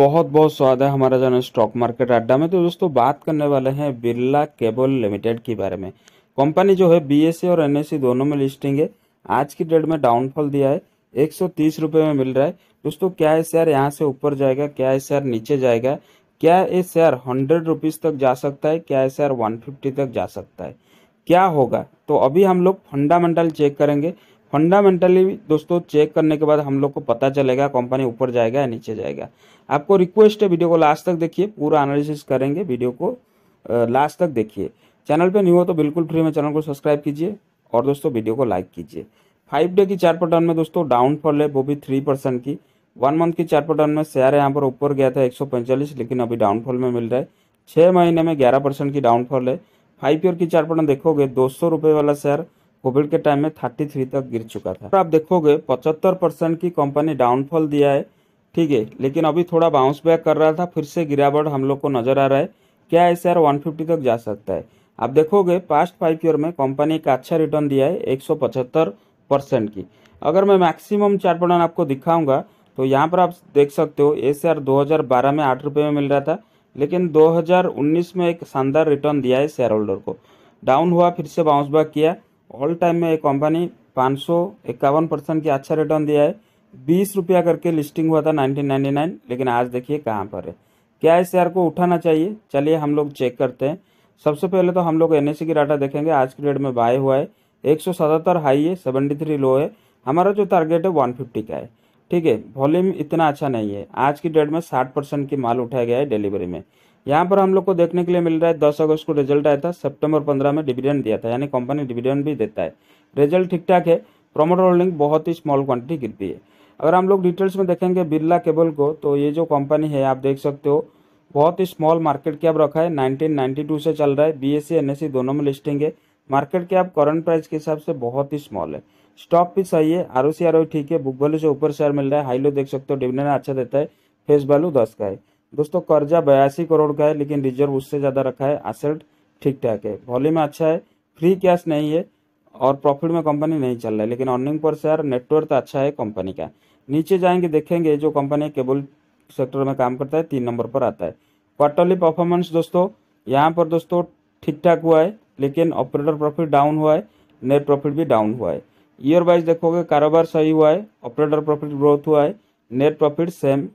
बहुत बहुत स्वाद है हमारा जाना स्टॉक मार्केट अड्डा में तो दोस्तों बात करने वाले हैं बिरला केबल लिमिटेड के बारे में कंपनी जो है बीएससी e और एनएससी e दोनों में लिस्टिंग है आज की डेट में डाउनफॉल दिया है एक सौ में मिल रहा है दोस्तों क्या ये शेयर यहाँ से ऊपर जाएगा क्या ये शेयर नीचे जाएगा क्या ये शेयर हंड्रेड रुपीज़ तक जा सकता है क्या ये शेयर वन फिफ्टी तक जा सकता है क्या होगा तो अभी हम लोग फंडामेंटल चेक करेंगे फंडामेंटली दोस्तों चेक करने के बाद हम लोग को पता चलेगा कंपनी ऊपर जाएगा या नीचे जाएगा आपको रिक्वेस्ट है वीडियो को लास्ट तक देखिए पूरा एनालिसिस करेंगे वीडियो को लास्ट तक देखिए चैनल पे न्यू हो तो बिल्कुल फ्री में चैनल को सब्सक्राइब कीजिए और दोस्तों वीडियो को लाइक कीजिए फाइव डे की चार पटन में दोस्तों डाउनफॉल है वो भी थ्री परसेंट की वन मंथ की चार पटन में शेयर यहाँ पर ऊपर गया था एक लेकिन अभी डाउनफॉल में मिल रहा है छः महीने में ग्यारह परसेंट की डाउनफॉल है फाइव ईयर की चार पटन देखोगे दो सौ वाला शेयर कोविड के टाइम में थर्टी थ्री तक गिर चुका था आप देखोगे पचहत्तर परसेंट की कंपनी डाउनफॉल दिया है ठीक है लेकिन अभी थोड़ा बाउंस बैक कर रहा था फिर से गिरावट हम लोग को नज़र आ रहा है क्या एस आर वन फिफ्टी तक जा सकता है आप देखोगे पास्ट फाइव ईयर में कंपनी का अच्छा रिटर्न दिया है एक सौ पचहत्तर परसेंट की अगर मैं मैक्सिमम चार्ट बनाना आपको दिखाऊंगा तो यहाँ पर आप देख सकते हो एस आर दो हज़ार बारह में आठ रुपये में मिल रहा था लेकिन 2019 में एक शानदार रिटर्न दिया है शेयर होल्डर को डाउन हुआ फिर से बाउंस बैक किया ऑल टाइम में ये कंपनी पाँच सौ इक्यावन परसेंट की अच्छा रिटर्न दिया है बीस रुपया करके लिस्टिंग हुआ था 1999 लेकिन आज देखिए कहाँ पर है क्या इस शेयर को उठाना चाहिए चलिए हम लोग चेक करते हैं सबसे पहले तो हम लोग एन की डाटा देखेंगे आज की डेट में बाय हुआ है एक हाई है सेवेंटी लो है हमारा जो टारगेट है वन का है ठीक है वॉल्यूम इतना अच्छा नहीं है आज की डेट में साठ परसेंट की माल उठाया गया है डिलीवरी में यहाँ पर हम लोग को देखने के लिए मिल रहा है दस अगस्त को रिजल्ट आया था सितंबर पंद्रह में डिविडेंड दिया था यानी कंपनी डिविडेंड भी देता है रिजल्ट ठीक ठाक है प्रोमोटर होल्डिंग बहुत ही स्मॉल क्वांटिटी गिरती है अगर हम लोग डिटेल्स में देखेंगे बिरला केबल को तो ये जो कंपनी है आप देख सकते हो बहुत ही स्मॉल मार्केट कैप रखा है नाइनटीन से चल रहा है बी एस सी दोनों में लिस्टिंग है मार्केट कैप करंट प्राइस के हिसाब से बहुत ही स्मॉल है स्टॉक भी सही है आर ओ e ठीक है बुक वैल्यू से ऊपर शेयर मिल रहा है हाई लो देख सकते हो डिविडेंड अच्छा देता है फेस वैल्यू दस का है दोस्तों कर्जा बयासी करोड़ का है लेकिन रिजर्व उससे ज़्यादा रखा है असेट ठीक ठाक है वॉल्यूम अच्छा है फ्री कैश नहीं है और प्रॉफिट में कंपनी नहीं चल रहा है लेकिन अर्निंग पर शेयर नेटवर्क अच्छा है कंपनी का नीचे जाएंगे देखेंगे जो कंपनी केबल सेक्टर में काम करता है तीन नंबर पर आता है क्वार्टरली परफॉर्मेंस दोस्तों यहाँ पर दोस्तों ठीक ठाक हुआ है लेकिन ऑपरेटर प्रॉफिट डाउन हुआ है नेट प्रॉफिट भी डाउन हुआ है ईयर वाइज देखोगे कारोबार सही हुआ है ऑपरेटर प्रॉफिट ग्रोथ हुआ है नेट प्रॉफिट सेम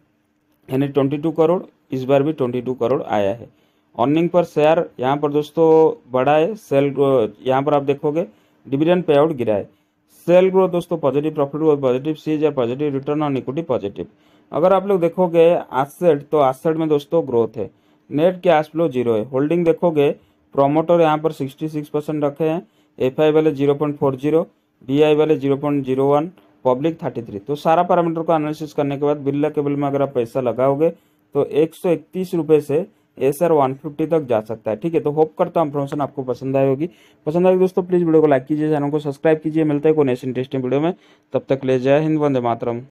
यानी ट्वेंटी टू करोड़ इस बार भी ट्वेंटी टू करोड़ आया है अर्निंग पर शेयर यहाँ पर दोस्तों बढ़ा है सेल यहाँ पर आप देखोगे डिविडेंड पे आउट गिरा है सेल ग्रोथ दोस्तों पॉजिटिव प्रॉफिट ग्रोथ पॉजिटिव सीज या positive return on equity positive अगर आप लोग देखोगे आसेट तो आसेट में दोस्तों ग्रोथ है नेट कैश फ्लो जीरो है होल्डिंग देखोगे प्रोमोटर यहाँ पर सिक्सटी सिक्स परसेंट रखे हैं एफ आई वाले zero point four zero D I वाले zero point zero one public thirty three तो सारा पैरामीटर को एनालिसिस करने के बाद बिरला केबल में अगर आप पैसा लगाओगे तो एक सौ इकतीस रुपये से एस आर वन फिफ्टी तक जा सकता है ठीक है तो होप करता हूँ इन्फॉर्मेशन आपको पसंद आई होगी पसंद आएगी तो दोस्तों प्लीज़ वीडियो को लाइक कीजिए चैनल को सब्सक्राइब कीजिए मिलता है कोई नेक्स्ट इंटरेस्टिंग वीडियो में तब तक ले जय हिंद वंदे मातरम